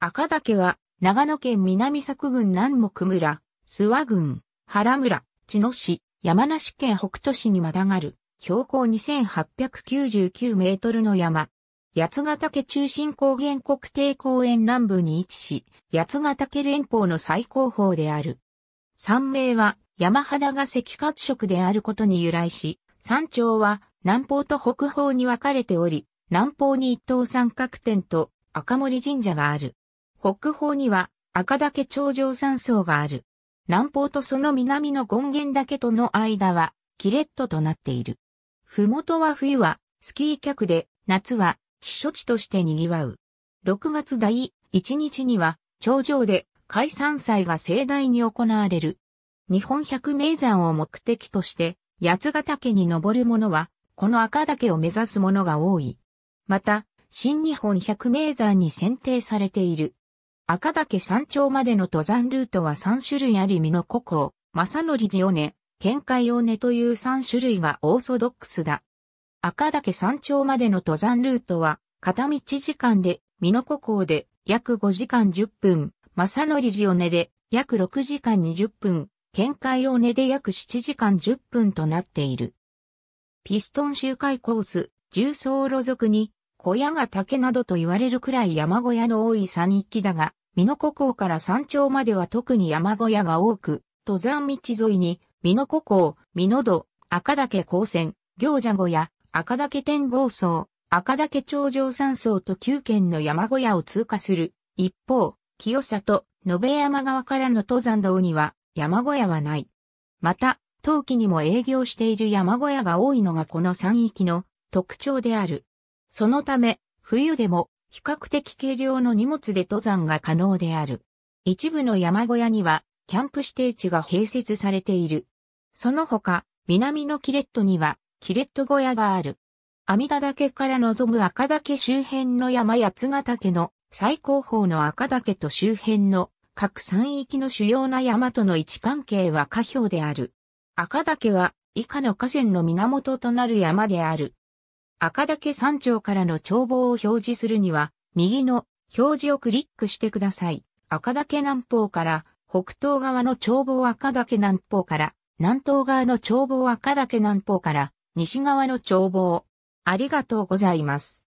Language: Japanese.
赤岳は、長野県南作郡南木村、諏訪郡、原村、茅野市、山梨県北杜市にまたがる、標高2899メートルの山。八ヶ岳中心高原国定公園南部に位置し、八ヶ岳連峰の最高峰である。山名は山肌が赤褐色であることに由来し、山頂は南方と北方に分かれており、南方に一等三角点と赤森神社がある。北方には赤岳頂上山荘がある。南方とその南の権限岳との間は、キレットとなっている。ふもとは冬は、スキー客で、夏は、避暑地として賑わう。6月第1日には、頂上で、開山祭が盛大に行われる。日本百名山を目的として、八ヶ岳に登る者は、この赤岳を目指す者が多い。また、新日本百名山に選定されている赤岳山頂までの登山ルートは3種類あり、美濃古港、正則寺尾根、県海尾根という3種類がオーソドックスだ。赤岳山頂までの登山ルートは、片道時間で、美濃古港で約5時間10分、正則寺尾根で約6時間20分、県海尾根で約7時間10分となっている。ピストン周回コース、重走路族に小屋が竹などと言われるくらい山小屋の多い山域だが、美濃湖港から山頂までは特に山小屋が多く、登山道沿いに、美濃湖港、美濃戸、赤岳高専、行者小屋、赤岳展望層、赤岳頂上山層と9軒の山小屋を通過する。一方、清里、延山側からの登山道には山小屋はない。また、冬季にも営業している山小屋が多いのがこの山域の特徴である。そのため、冬でも比較的軽量の荷物で登山が可能である。一部の山小屋には、キャンプ指定地が併設されている。その他、南のキレットには、キレット小屋がある。阿弥陀岳から望む赤岳周辺の山八ヶ岳の最高峰の赤岳と周辺の各山域の主要な山との位置関係は下表である。赤岳は以下の河川の源となる山である。赤岳山頂からの眺望を表示するには、右の表示をクリックしてください。赤岳南方から北東側の眺望赤岳南方から南東側の眺望赤岳南方から西側の眺望。ありがとうございます。